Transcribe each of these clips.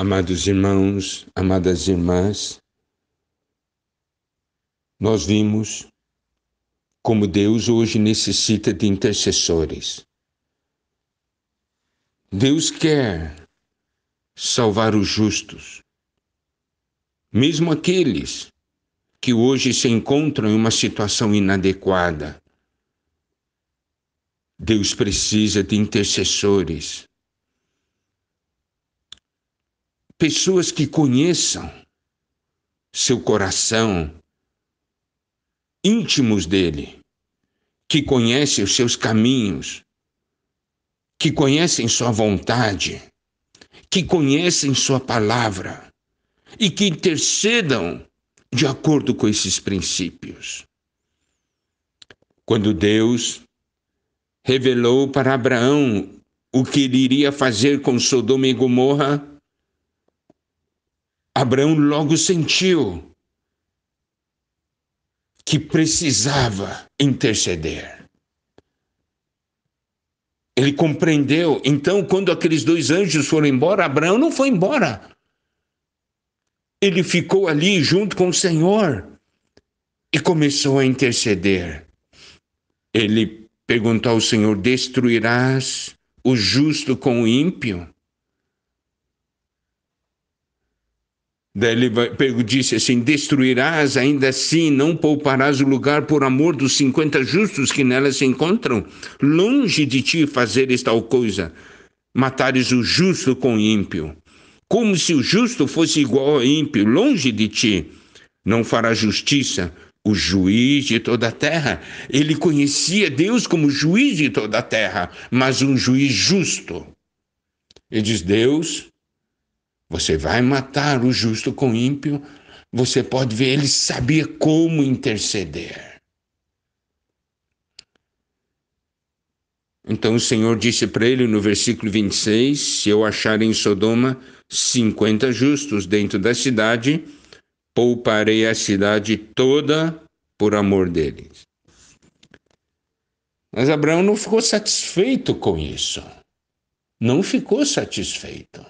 Amados irmãos, amadas irmãs, nós vimos como Deus hoje necessita de intercessores. Deus quer salvar os justos, mesmo aqueles que hoje se encontram em uma situação inadequada. Deus precisa de intercessores pessoas que conheçam seu coração, íntimos dele, que conhecem os seus caminhos, que conhecem sua vontade, que conhecem sua palavra e que intercedam de acordo com esses princípios. Quando Deus revelou para Abraão o que ele iria fazer com Sodoma e Gomorra, Abraão logo sentiu que precisava interceder. Ele compreendeu. Então, quando aqueles dois anjos foram embora, Abraão não foi embora. Ele ficou ali junto com o Senhor e começou a interceder. Ele perguntou ao Senhor: Destruirás o justo com o ímpio? Daí ele vai, disse assim: Destruirás, ainda assim não pouparás o lugar por amor dos cinquenta justos que nela se encontram. Longe de ti fazeres tal coisa, matares o justo com o ímpio. Como se o justo fosse igual ao ímpio, longe de ti. Não fará justiça o juiz de toda a terra. Ele conhecia Deus como juiz de toda a terra, mas um juiz justo. Ele diz: Deus, você vai matar o justo com o ímpio, você pode ver, ele saber como interceder. Então o Senhor disse para ele no versículo 26: Se eu achar em Sodoma 50 justos dentro da cidade, pouparei a cidade toda por amor deles. Mas Abraão não ficou satisfeito com isso. Não ficou satisfeito.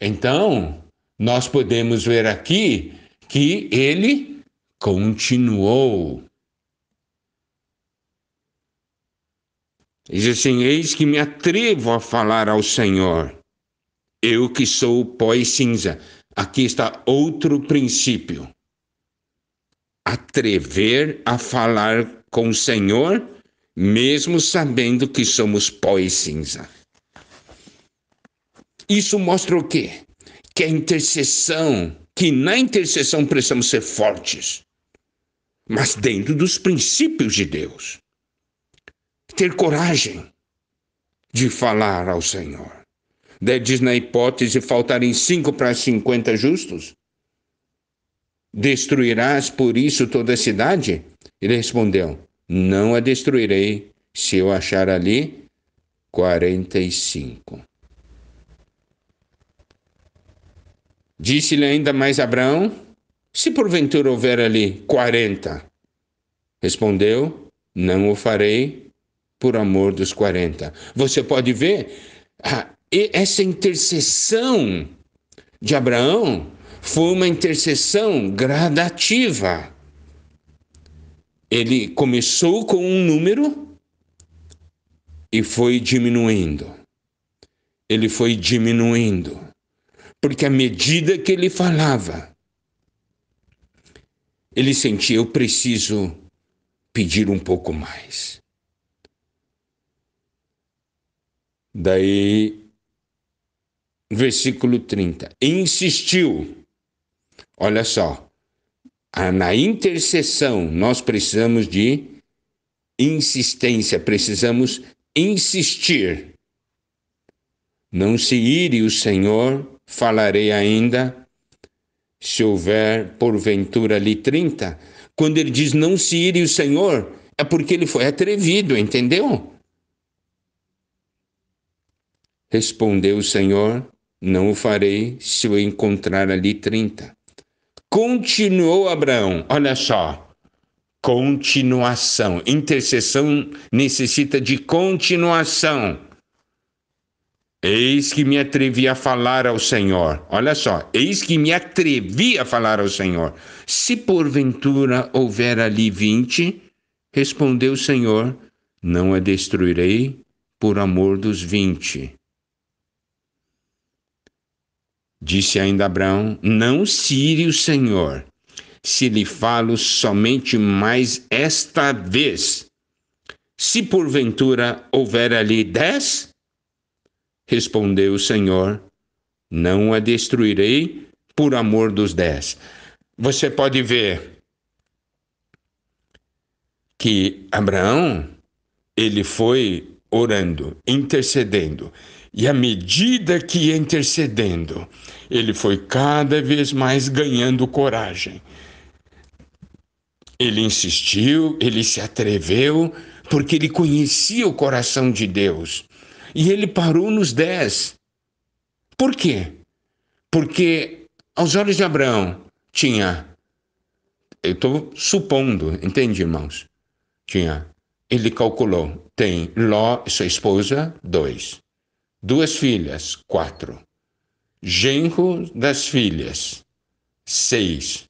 Então, nós podemos ver aqui que ele continuou. Diz assim: Eis que me atrevo a falar ao Senhor, eu que sou pó e cinza. Aqui está outro princípio. Atrever a falar com o Senhor, mesmo sabendo que somos pó e cinza. Isso mostra o quê? Que a intercessão, que na intercessão precisamos ser fortes, mas dentro dos princípios de Deus. Ter coragem de falar ao Senhor. Daí diz na hipótese faltarem cinco para cinquenta justos? Destruirás por isso toda a cidade? Ele respondeu: Não a destruirei se eu achar ali quarenta e cinco. Disse-lhe ainda mais Abraão: Se porventura houver ali quarenta. Respondeu: Não o farei por amor dos quarenta. Você pode ver ah, essa intercessão de Abraão foi uma intercessão gradativa. Ele começou com um número e foi diminuindo. Ele foi diminuindo porque à medida que ele falava, ele sentia: eu preciso pedir um pouco mais. Daí, versículo 30. Insistiu. Olha só. Na intercessão, nós precisamos de insistência, precisamos insistir. Não se ire o Senhor, falarei ainda, se houver porventura ali 30. Quando ele diz não se ire o Senhor, é porque ele foi atrevido, entendeu? Respondeu o Senhor: Não o farei se eu encontrar ali 30. Continuou Abraão, olha só. Continuação. Intercessão necessita de continuação. Eis que me atrevi a falar ao Senhor. Olha só, eis que me atrevi a falar ao Senhor. Se porventura houver ali vinte, respondeu o Senhor, não a destruirei por amor dos vinte. Disse ainda Abraão: Não cire o Senhor, se lhe falo somente mais esta vez. Se porventura houver ali dez, Respondeu o Senhor: Não a destruirei por amor dos dez. Você pode ver que Abraão, ele foi orando, intercedendo. E à medida que ia intercedendo, ele foi cada vez mais ganhando coragem. Ele insistiu, ele se atreveu, porque ele conhecia o coração de Deus e ele parou nos dez. Por quê? Porque aos olhos de Abraão tinha, eu estou supondo, entende, irmãos? Tinha, ele calculou, tem Ló e sua esposa, dois. Duas filhas, quatro. Genro das filhas, seis.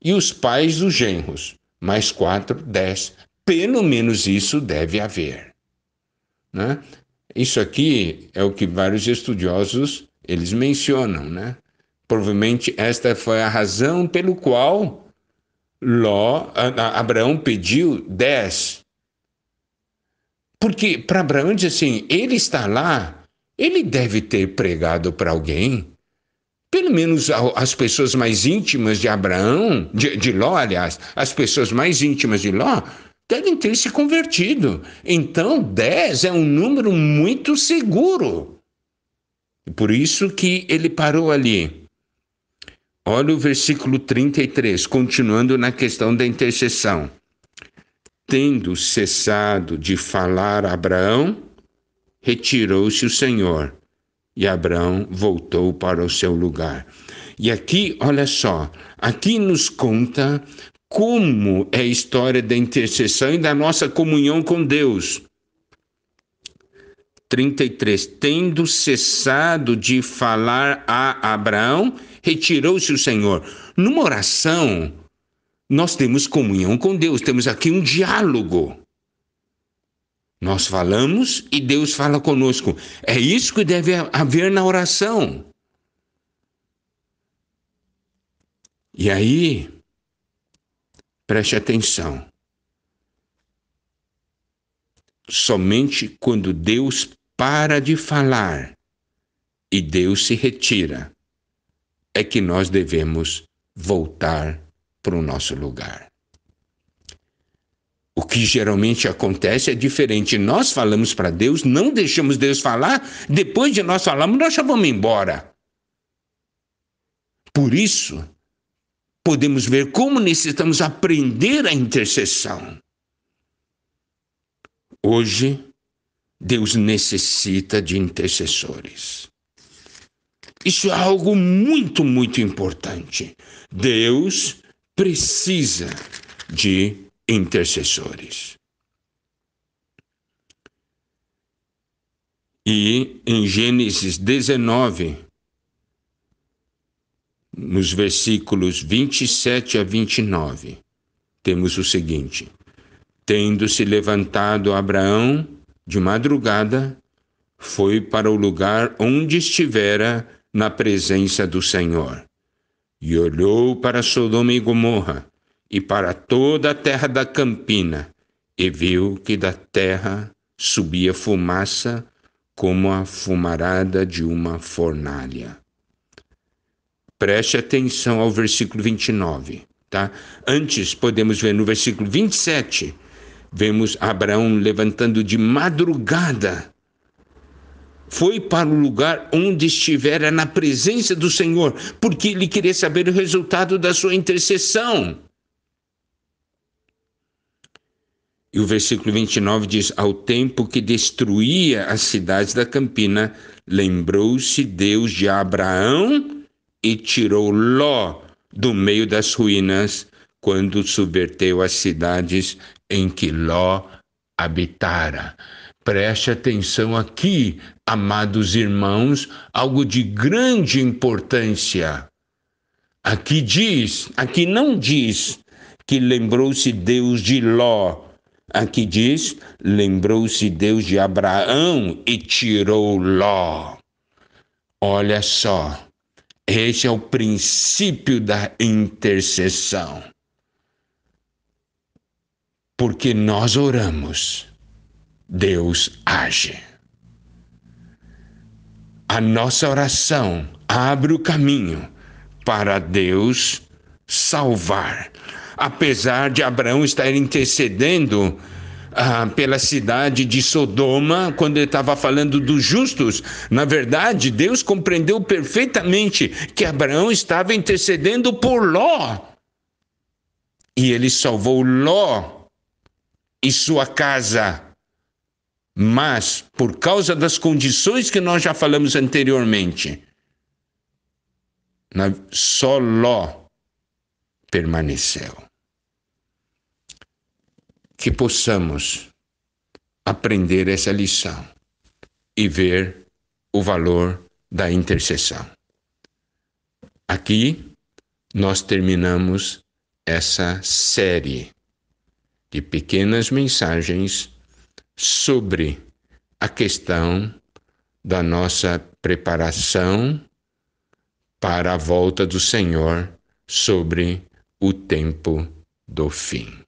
E os pais dos genros, mais quatro, dez. Pelo menos isso deve haver. Né? Isso aqui é o que vários estudiosos eles mencionam, né? Provavelmente esta foi a razão pelo qual Ló, Abraão pediu dez. Porque para Abraão diz assim, ele está lá, ele deve ter pregado para alguém, pelo menos as pessoas mais íntimas de Abraão, de, de Ló, aliás, as pessoas mais íntimas de Ló, devem ter se convertido. Então, 10 é um número muito seguro. Por isso que ele parou ali. Olha o versículo 33, continuando na questão da intercessão. Tendo cessado de falar a Abraão, retirou-se o Senhor e Abraão voltou para o seu lugar. E aqui, olha só, aqui nos conta como é a história da intercessão e da nossa comunhão com Deus. 33. Tendo cessado de falar a Abraão, retirou-se o Senhor. Numa oração, nós temos comunhão com Deus, temos aqui um diálogo. Nós falamos e Deus fala conosco. É isso que deve haver na oração. E aí, Preste atenção. Somente quando Deus para de falar e Deus se retira, é que nós devemos voltar para o nosso lugar. O que geralmente acontece é diferente. Nós falamos para Deus, não deixamos Deus falar, depois de nós falarmos, nós já vamos embora. Por isso, podemos ver como necessitamos aprender a intercessão. Hoje, Deus necessita de intercessores. Isso é algo muito, muito importante. Deus precisa de intercessores. E em Gênesis 19, nos versículos 27 a 29, temos o seguinte: Tendo-se levantado Abraão de madrugada, foi para o lugar onde estivera na presença do Senhor. E olhou para Sodoma e Gomorra, e para toda a terra da campina, e viu que da terra subia fumaça como a fumarada de uma fornalha. Preste atenção ao versículo 29, tá? Antes podemos ver no versículo 27, vemos Abraão levantando de madrugada. Foi para o lugar onde estivera na presença do Senhor, porque ele queria saber o resultado da sua intercessão. E o versículo 29 diz: Ao tempo que destruía as cidades da campina, lembrou-se Deus de Abraão e tirou Ló do meio das ruínas quando subverteu as cidades em que Ló habitara. Preste atenção aqui, amados irmãos, algo de grande importância. Aqui diz, aqui não diz que lembrou-se Deus de Ló. Aqui diz, lembrou-se Deus de Abraão e tirou Ló. Olha só, este é o princípio da intercessão. Porque nós oramos, Deus age. A nossa oração abre o caminho para Deus salvar. Apesar de Abraão estar intercedendo ah, pela cidade de Sodoma, quando ele estava falando dos justos. Na verdade, Deus compreendeu perfeitamente que Abraão estava intercedendo por Ló. E ele salvou Ló e sua casa. Mas, por causa das condições que nós já falamos anteriormente, só Ló permaneceu que possamos aprender essa lição e ver o valor da intercessão. Aqui nós terminamos essa série de pequenas mensagens sobre a questão da nossa preparação para a volta do Senhor sobre o tempo do fim.